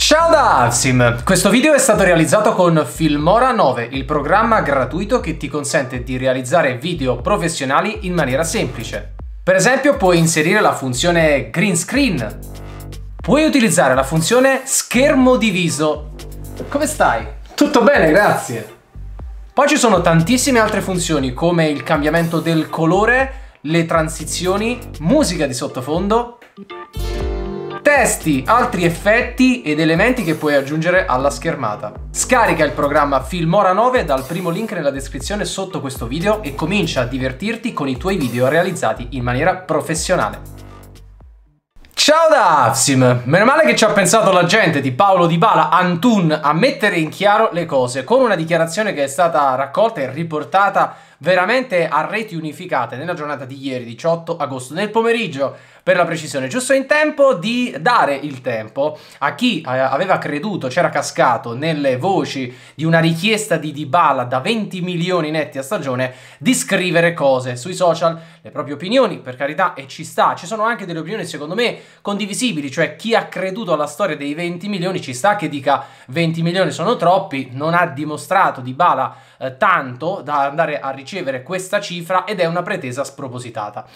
Ciao da Alsim! Questo video è stato realizzato con Filmora 9, il programma gratuito che ti consente di realizzare video professionali in maniera semplice. Per esempio puoi inserire la funzione green screen, puoi utilizzare la funzione schermo diviso. Come stai? Tutto bene, grazie! Poi ci sono tantissime altre funzioni come il cambiamento del colore, le transizioni, musica di sottofondo testi, altri effetti ed elementi che puoi aggiungere alla schermata. Scarica il programma Filmora 9 dal primo link nella descrizione sotto questo video e comincia a divertirti con i tuoi video realizzati in maniera professionale. Ciao da Afsim! Meno male che ci ha pensato la gente di Paolo Di Bala, Antun, a mettere in chiaro le cose con una dichiarazione che è stata raccolta e riportata veramente a reti unificate nella giornata di ieri, 18 agosto. Nel pomeriggio per la precisione, giusto in tempo di dare il tempo a chi eh, aveva creduto, c'era cascato nelle voci di una richiesta di Dybala da 20 milioni netti a stagione di scrivere cose sui social, le proprie opinioni, per carità, e ci sta. Ci sono anche delle opinioni secondo me condivisibili, cioè chi ha creduto alla storia dei 20 milioni ci sta che dica 20 milioni sono troppi, non ha dimostrato Dybala eh, tanto da andare a ricevere questa cifra ed è una pretesa spropositata.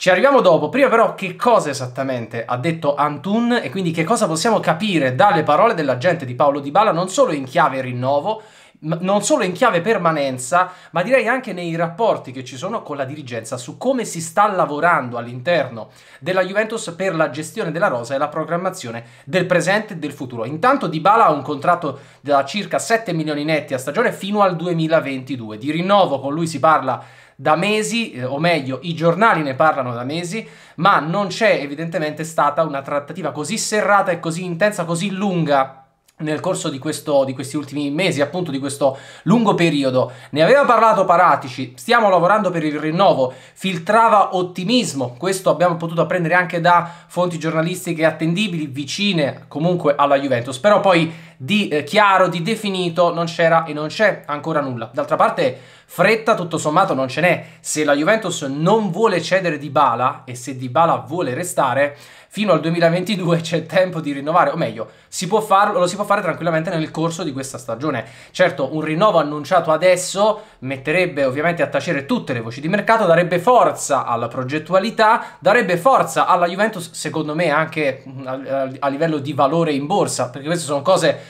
Ci arriviamo dopo, prima però che cosa esattamente ha detto Antun e quindi che cosa possiamo capire dalle parole dell'agente di Paolo Di Bala non solo in chiave rinnovo, non solo in chiave permanenza, ma direi anche nei rapporti che ci sono con la dirigenza su come si sta lavorando all'interno della Juventus per la gestione della rosa e la programmazione del presente e del futuro. Intanto Di Bala ha un contratto da circa 7 milioni netti a stagione fino al 2022. Di rinnovo con lui si parla da mesi, eh, o meglio, i giornali ne parlano da mesi, ma non c'è evidentemente stata una trattativa così serrata e così intensa, così lunga nel corso di, questo, di, questi ultimi mesi, appunto di questo lungo periodo. Ne aveva parlato Paratici, stiamo lavorando per il rinnovo, filtrava ottimismo, questo abbiamo potuto apprendere anche da fonti giornalistiche attendibili, vicine comunque alla Juventus, però poi di eh, chiaro, di definito non c'era e non c'è ancora nulla. D'altra parte fretta tutto sommato non ce n'è. Se la Juventus non vuole cedere Dybala e se Dybala vuole restare, fino al 2022 c'è tempo di rinnovare, o meglio, si può farlo, lo si può fare tranquillamente nel corso di questa stagione. Certo, un rinnovo annunciato adesso metterebbe ovviamente a tacere tutte le voci di mercato, darebbe forza alla progettualità, darebbe forza alla Juventus, secondo me anche mm, a, a, a livello di valore in borsa, perché queste sono cose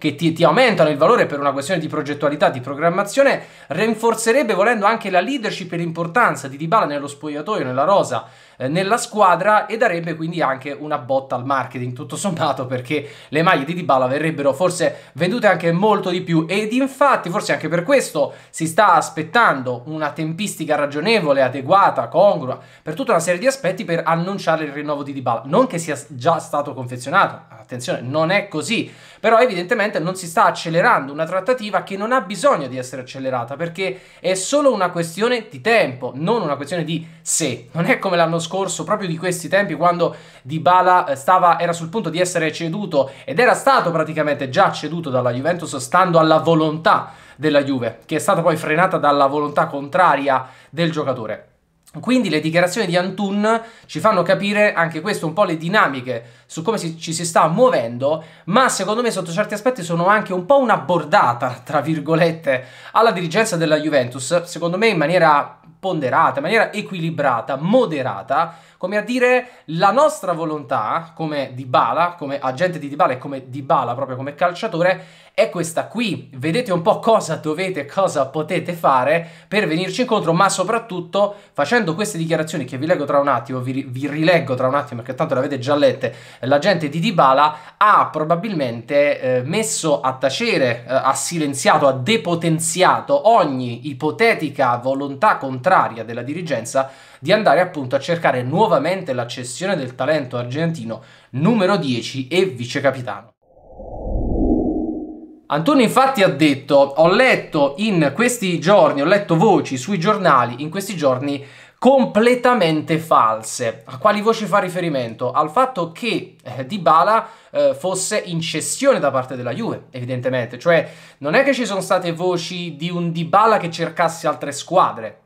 che ti, ti aumentano il valore per una questione di progettualità, di programmazione, rinforzerebbe volendo anche la leadership e l'importanza di Dybala nello spogliatoio, nella rosa, eh, nella squadra e darebbe quindi anche una botta al marketing, tutto sommato, perché le maglie di Dybala verrebbero forse vendute anche molto di più ed infatti forse anche per questo si sta aspettando una tempistica ragionevole, adeguata, congrua, per tutta una serie di aspetti per annunciare il rinnovo di Dybala, non che sia già stato confezionato, attenzione, non è così, però evidentemente Intel non si sta accelerando una trattativa che non ha bisogno di essere accelerata perché è solo una questione di tempo, non una questione di se. Non è come l'anno scorso, proprio di questi tempi, quando Dybala eh, stava, era sul punto di essere ceduto ed era stato praticamente già ceduto dalla Juventus stando alla volontà della Juve, che è stata poi frenata dalla volontà contraria del giocatore. Quindi le dichiarazioni di Antun ci fanno capire anche questo un po' le dinamiche su come si, ci si sta muovendo, ma secondo me sotto certi aspetti sono anche un po' una bordata, tra virgolette, alla dirigenza della Juventus, secondo me in maniera ponderata, in maniera equilibrata, moderata, come a dire la nostra volontà come Dybala, come agente di Dybala e come Dybala proprio come calciatore è questa qui. Vedete un po' cosa dovete, cosa potete fare per venirci incontro, ma soprattutto facendo queste dichiarazioni che vi leggo tra un attimo, vi, vi rileggo tra un attimo perché tanto le avete già lette l'agente di Dybala ha probabilmente eh, messo a tacere, eh, ha silenziato, ha depotenziato ogni ipotetica volontà contraria della dirigenza di andare appunto a cercare nuovamente l'accessione del talento argentino numero 10 e vice capitano. Antonio infatti ha detto, ho letto in questi giorni, ho letto voci sui giornali in questi giorni completamente false. A quali voci fa riferimento? Al fatto che eh, Dybala eh, fosse in cessione da parte della Juve, evidentemente. Cioè, non è che ci sono state voci di un Dybala che cercasse altre squadre.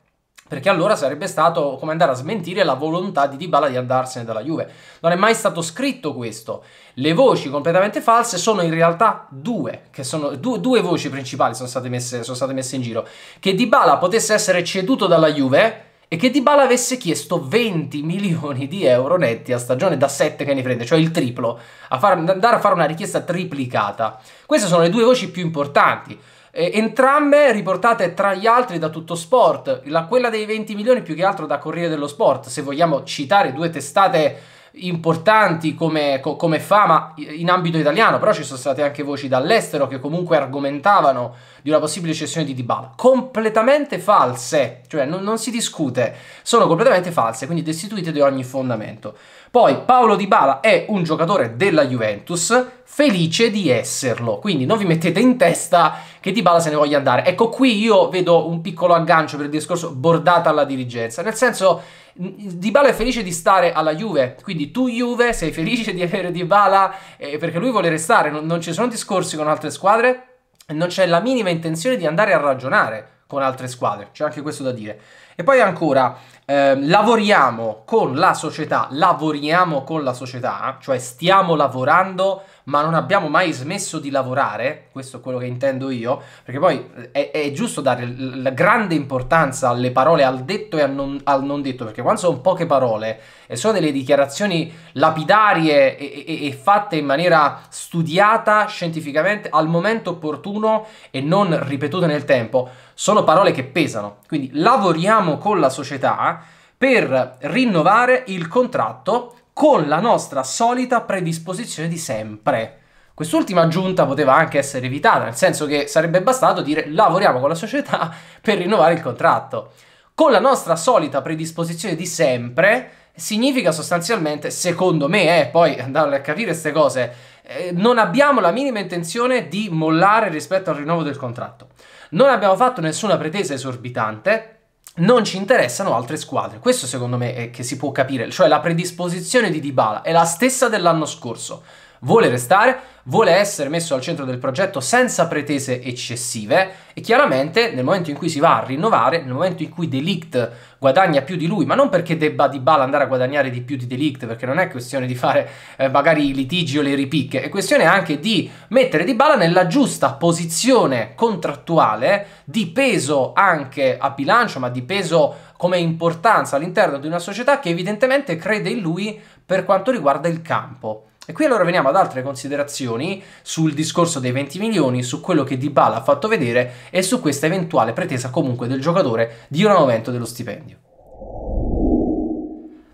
Perché allora sarebbe stato come andare a smentire la volontà di Dybala di andarsene dalla Juve. Non è mai stato scritto questo. Le voci completamente false sono in realtà due, sono, due, due voci principali sono state, messe, sono state messe in giro. Che Dybala potesse essere ceduto dalla Juve, e che Dybala avesse chiesto 20 milioni di euro netti a stagione da 7 che ne prende, cioè il triplo, a far, andare a fare una richiesta triplicata. Queste sono le due voci più importanti. E, entrambe riportate tra gli altri da tutto sport, la, quella dei 20 milioni più che altro da Corriere dello Sport, se vogliamo citare due testate importanti come, co- come fama in ambito italiano, però ci sono state anche voci dall'estero che comunque argomentavano di una possibile cessione di Dybala. Completamente false, cioè non, non si discute, sono completamente false, quindi destituite di ogni fondamento. Poi Paolo Dybala è un giocatore della Juventus felice di esserlo. Quindi non vi mettete in testa che Dybala se ne voglia andare. Ecco qui io vedo un piccolo aggancio per il discorso bordata alla dirigenza, nel senso Dybala è felice di stare alla Juve, quindi tu Juve sei felice di avere Dybala eh, perché lui vuole restare, non, non ci sono discorsi con altre squadre, non c'è la minima intenzione di andare a ragionare con altre squadre, c'è anche questo da dire. E poi ancora, eh, lavoriamo con la società, lavoriamo con la società, cioè stiamo lavorando ma non abbiamo mai smesso di lavorare, questo è quello che intendo io, perché poi eh, è, è giusto dare la grande importanza alle parole, al detto e al non, al non, detto, perché quando sono poche parole e sono delle dichiarazioni lapidarie e, e, e fatte in maniera studiata scientificamente al momento opportuno e non ripetute nel tempo, sono parole che pesano. Quindi lavoriamo lavoriamo con la società per rinnovare il contratto con la nostra solita predisposizione di sempre. Quest'ultima aggiunta poteva anche essere evitata, nel senso che sarebbe bastato dire lavoriamo con la società per rinnovare il contratto. Con la nostra solita predisposizione di sempre significa sostanzialmente, secondo me, eh, poi andare a capire queste cose, eh, non abbiamo la minima intenzione di mollare rispetto al rinnovo del contratto. Non abbiamo fatto nessuna pretesa esorbitante, non ci interessano altre squadre. Questo secondo me è che si può capire, cioè la predisposizione di Dybala è la stessa dell'anno scorso vuole restare, vuole essere messo al centro del progetto senza pretese eccessive e chiaramente nel momento in cui si va a rinnovare, nel momento in cui Delict guadagna più di lui, ma non perché debba di Bala andare a guadagnare di più di Delict, perché non è questione di fare eh, magari i litigi o le ripicche, è questione anche di mettere di Bala nella giusta posizione contrattuale di peso anche a bilancio, ma di peso come importanza all'interno di una società che evidentemente crede in lui per quanto riguarda il campo. E qui allora veniamo ad altre considerazioni sul discorso dei 20 milioni, su quello che Dybala ha fatto vedere e su questa eventuale pretesa comunque del giocatore di un aumento dello stipendio.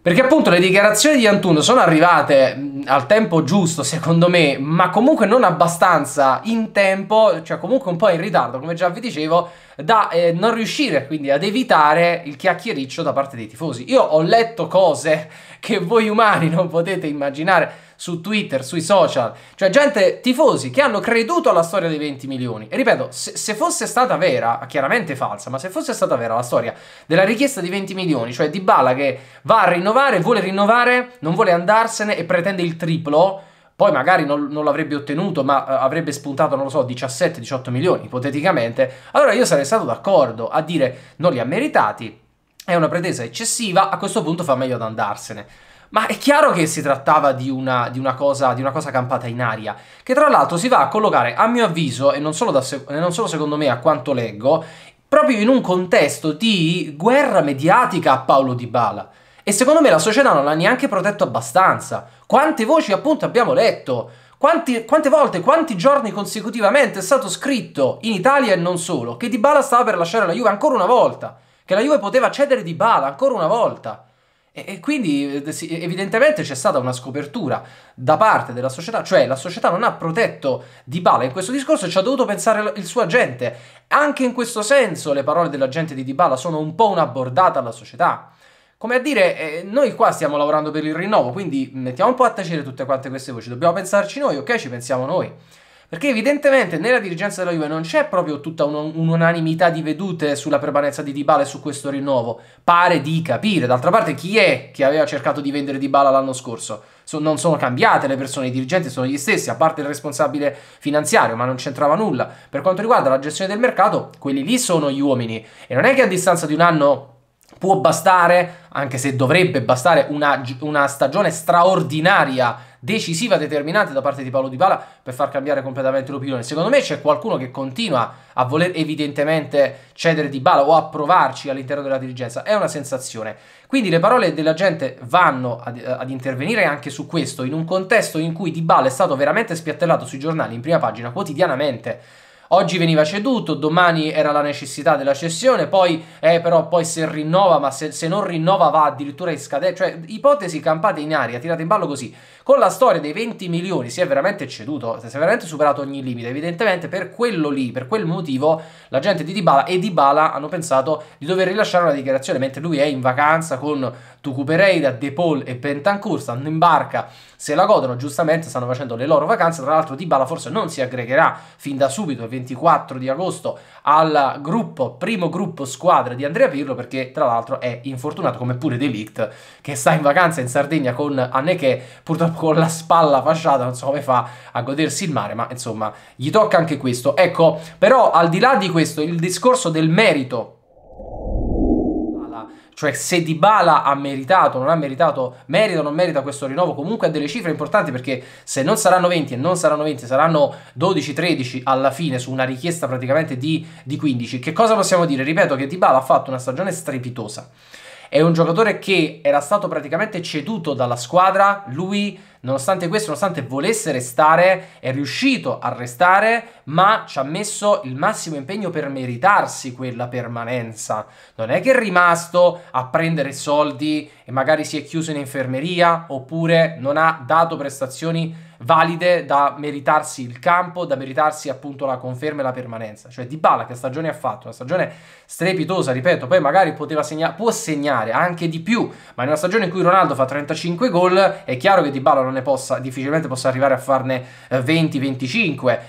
Perché appunto le dichiarazioni di Antuno sono arrivate al tempo giusto, secondo me, ma comunque non abbastanza in tempo, cioè comunque un po' in ritardo, come già vi dicevo, da eh, non riuscire quindi ad evitare il chiacchiericcio da parte dei tifosi. Io ho letto cose che voi umani non potete immaginare su Twitter, sui social, cioè gente, tifosi che hanno creduto alla storia dei 20 milioni. E ripeto, se, se, fosse stata vera, chiaramente falsa, ma se fosse stata vera la storia della richiesta di 20 milioni, cioè di Bala che va a rinnovare, vuole rinnovare, non vuole andarsene e pretende il triplo, poi magari non, non l'avrebbe ottenuto, ma uh, avrebbe spuntato, non lo so, 17-18 milioni, ipoteticamente, allora io sarei stato d'accordo a dire non li ha meritati, è una pretesa eccessiva, a questo punto fa meglio ad andarsene. Ma è chiaro che si trattava di una, di, una cosa, di una, cosa, campata in aria, che tra l'altro si va a collocare, a mio avviso, e non solo, da, e non solo secondo me a quanto leggo, proprio in un contesto di guerra mediatica a Paolo Di Bala. E secondo me la società non l'ha neanche protetto abbastanza. Quante voci appunto abbiamo letto? Quanti, quante volte, quanti giorni consecutivamente è stato scritto in Italia e non solo che Dybala stava per lasciare la Juve ancora una volta, che la Juve poteva cedere Dybala ancora una volta. E, e quindi eh, evidentemente c'è stata una scopertura da parte della società, cioè la società non ha protetto Dybala in questo discorso e ci ha dovuto pensare il suo agente. Anche in questo senso le parole dell'agente di Dybala sono un po' una bordata alla società. Come a dire, eh, noi qua stiamo lavorando per il rinnovo, quindi mettiamo un po' a tacere tutte quante queste voci, dobbiamo pensarci noi, ok? Ci pensiamo noi. Perché evidentemente nella dirigenza della Juve non c'è proprio tutta un'unanimità di vedute sulla permanenza di Dybala e su questo rinnovo. Pare di capire. D'altra parte chi è che aveva cercato di vendere Dybala l'anno scorso? So, non sono cambiate le persone, i dirigenti sono gli stessi, a parte il responsabile finanziario, ma non c'entrava nulla. Per quanto riguarda la gestione del mercato, quelli lì sono gli uomini. E non è che a distanza di un anno Può bastare, anche se dovrebbe bastare, una, una stagione straordinaria, decisiva, determinante da parte di Paolo Di Bala per far cambiare completamente l'opinione. Secondo me c'è qualcuno che continua a voler evidentemente cedere Di Bala o a provarci all'interno della dirigenza. È una sensazione. Quindi le parole della gente vanno ad, ad intervenire anche su questo, in un contesto in cui Di Bala è stato veramente spiattellato sui giornali in prima pagina quotidianamente oggi veniva ceduto, domani era la necessità della cessione, poi eh, però poi se rinnova, ma se, se non rinnova va addirittura in scadenza, cioè ipotesi campate in aria, tirate in ballo così. Con la storia dei 20 milioni si è veramente ceduto, si è veramente superato ogni limite, evidentemente per quello lì, per quel motivo la gente di Dybala e Dybala hanno pensato di dover rilasciare una dichiarazione mentre lui è in vacanza con Tucu Pereira, De Paul e Pentancur, stanno in barca, se la godono giustamente stanno facendo le loro vacanze, tra l'altro Dybala forse non si aggregherà fin da subito, evidentemente 24 di agosto al gruppo, primo gruppo squadra di Andrea Pirlo perché tra l'altro è infortunato come pure De Ligt che sta in vacanza in Sardegna con Anneke purtroppo con la spalla fasciata non so come fa a godersi il mare ma insomma gli tocca anche questo ecco però al di là di questo il discorso del merito cioè se Dybala ha meritato, non ha meritato, merita o non merita questo rinnovo, comunque ha delle cifre importanti perché se non saranno 20 e non saranno 20, saranno 12-13 alla fine su una richiesta praticamente di, di 15, che cosa possiamo dire? Ripeto che Dybala ha fatto una stagione strepitosa, è un giocatore che era stato praticamente ceduto dalla squadra, lui Nonostante questo, nonostante volesse restare, è riuscito a restare, ma ci ha messo il massimo impegno per meritarsi quella permanenza. Non è che è rimasto a prendere soldi e magari si è chiuso in infermeria oppure non ha dato prestazioni valide da meritarsi il campo, da meritarsi appunto la conferma e la permanenza. Cioè Di Bala che stagione ha fatto, una stagione strepitosa, ripeto, poi magari poteva segnare, può segnare anche di più, ma in una stagione in cui Ronaldo fa 35 gol è chiaro che Di Bala non ne possa, difficilmente possa arrivare a farne 20-25, eh,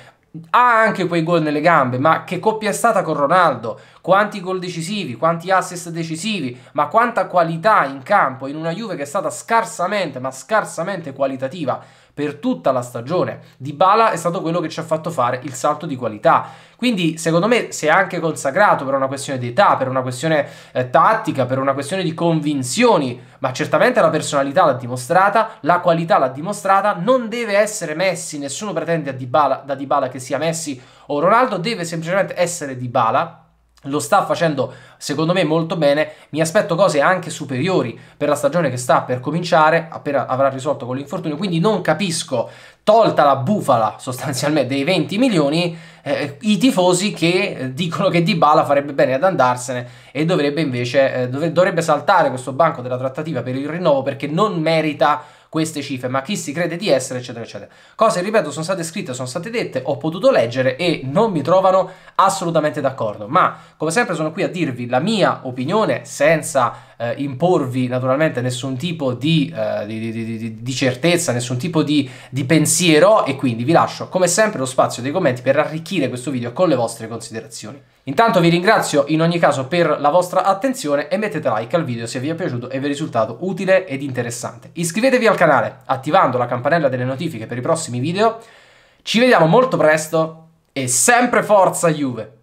ha anche quei gol nelle gambe, ma che coppia è stata con Ronaldo? Quanti gol decisivi, quanti assist decisivi, ma quanta qualità in campo in una Juve che è stata scarsamente, ma scarsamente qualitativa per tutta la stagione. Dybala è stato quello che ci ha fatto fare il salto di qualità. Quindi, secondo me, si è anche consacrato per una questione di età, per una questione eh, tattica, per una questione di convinzioni, ma certamente la personalità l'ha dimostrata, la qualità l'ha dimostrata, non deve essere Messi, nessuno pretende Dybala, da Dybala che sia Messi o Ronaldo, deve semplicemente essere Dybala, lo sta facendo secondo me molto bene, mi aspetto cose anche superiori per la stagione che sta per cominciare, appena avrà risolto con l'infortunio, quindi non capisco, tolta la bufala sostanzialmente dei 20 milioni, eh, i tifosi che eh, dicono che Dybala farebbe bene ad andarsene e dovrebbe invece eh, dovrebbe saltare questo banco della trattativa per il rinnovo perché non merita queste cifre, ma chi si crede di essere, eccetera, eccetera. Cose, ripeto, sono state scritte, sono state dette, ho potuto leggere e non mi trovano assolutamente d'accordo. Ma come sempre sono qui a dirvi la mia opinione senza eh, imporvi naturalmente nessun tipo di, eh, di, di, di certezza, nessun tipo di pensiero e quindi vi lascio come sempre lo spazio dei commenti per arricchire questo video con le vostre considerazioni. Intanto vi ringrazio in ogni caso per la vostra attenzione e mettete like al video se vi è piaciuto e vi è risultato utile ed interessante. Iscrivetevi al canale attivando la campanella delle notifiche per i prossimi video. Ci vediamo molto presto e sempre forza Juve!